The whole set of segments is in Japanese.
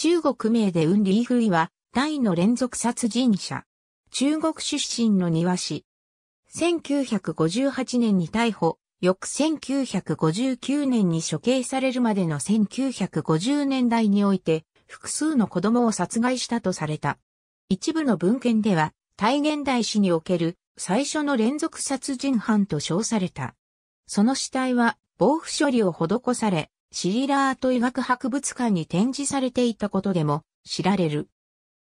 中国名で雲里フイは、大の連続殺人者。中国出身の庭師。1958年に逮捕、翌1959年に処刑されるまでの1950年代において、複数の子供を殺害したとされた。一部の文献では、大現代史における最初の連続殺人犯と称された。その死体は、防腐処理を施され、シリラート医学博物館に展示されていたことでも知られる。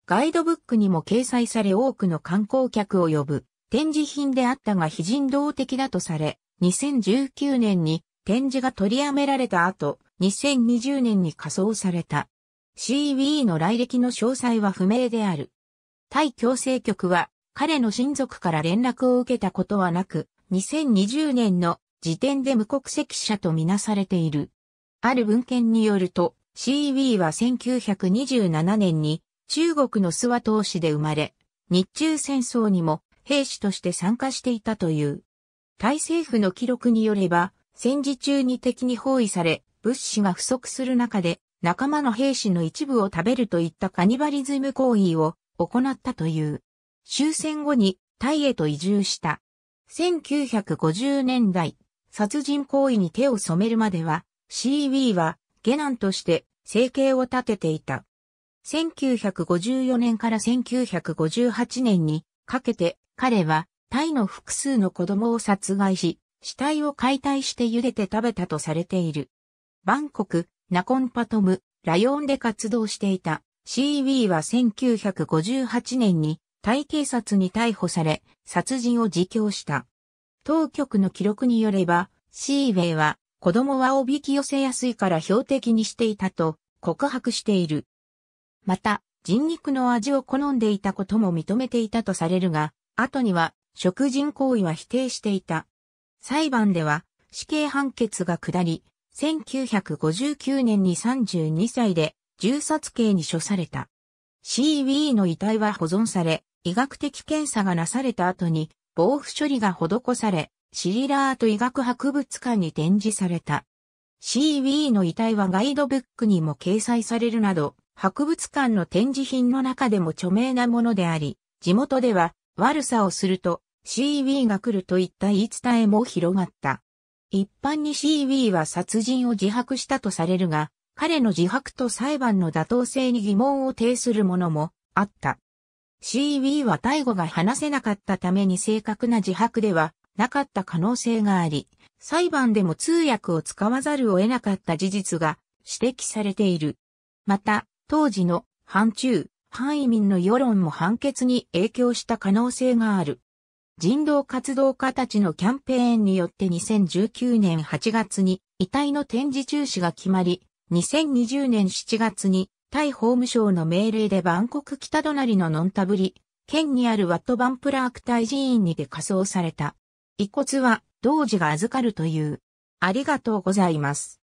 ガイドブックにも掲載され多くの観光客を呼ぶ展示品であったが非人道的だとされ、2019年に展示が取りやめられた後、2020年に仮装された。CWE の来歴の詳細は不明である。対共生局は彼の親族から連絡を受けたことはなく、2020年の時点で無国籍者とみなされている。ある文献によると、CB は1927年に中国の諏訪東市で生まれ、日中戦争にも兵士として参加していたという。タイ政府の記録によれば、戦時中に敵に包囲され、物資が不足する中で、仲間の兵士の一部を食べるといったカニバリズム行為を行ったという。終戦後にタイへと移住した。1950年代、殺人行為に手を染めるまでは、CB は、下男として生計を立てていた。1954年から1958年にかけて彼はタイの複数の子供を殺害し、死体を解体して茹でて食べたとされている。バンコク、ナコンパトム、ラヨンで活動していた CB は1958年にタイ警察に逮捕され、殺人を自供した。当局の記録によれば、シーウェイは子供はおびき寄せやすいから標的にしていたと告白している。また、人肉の味を好んでいたことも認めていたとされるが、後には食人行為は否定していた。裁判では死刑判決が下り、1959年に32歳で銃殺刑に処された。CB の遺体は保存され、医学的検査がなされた後に、防腐処理が施され、シーラート医学博物館に展示された。CW の遺体はガイドブックにも掲載されるなど、博物館の展示品の中でも著名なものであり、地元では悪さをすると CW が来るといった言い伝えも広がった。一般に CW は殺人を自白したとされるが、彼の自白と裁判の妥当性に疑問を呈するものもあった。CW は逮捕が話せなかったために正確な自白ではなかった可能性があり、裁判でも通訳を使わざるを得なかった事実が指摘されている。また、当時の反中、反移民の世論も判決に影響した可能性がある。人道活動家たちのキャンペーンによって2019年8月に遺体の展示中止が決まり、2020年7月にタイ法務省の命令でバンコク北隣のノンタブリ、県にあるワットバンプラーク大寺院にて仮装された。遺骨は、同時が預かるという。ありがとうございます。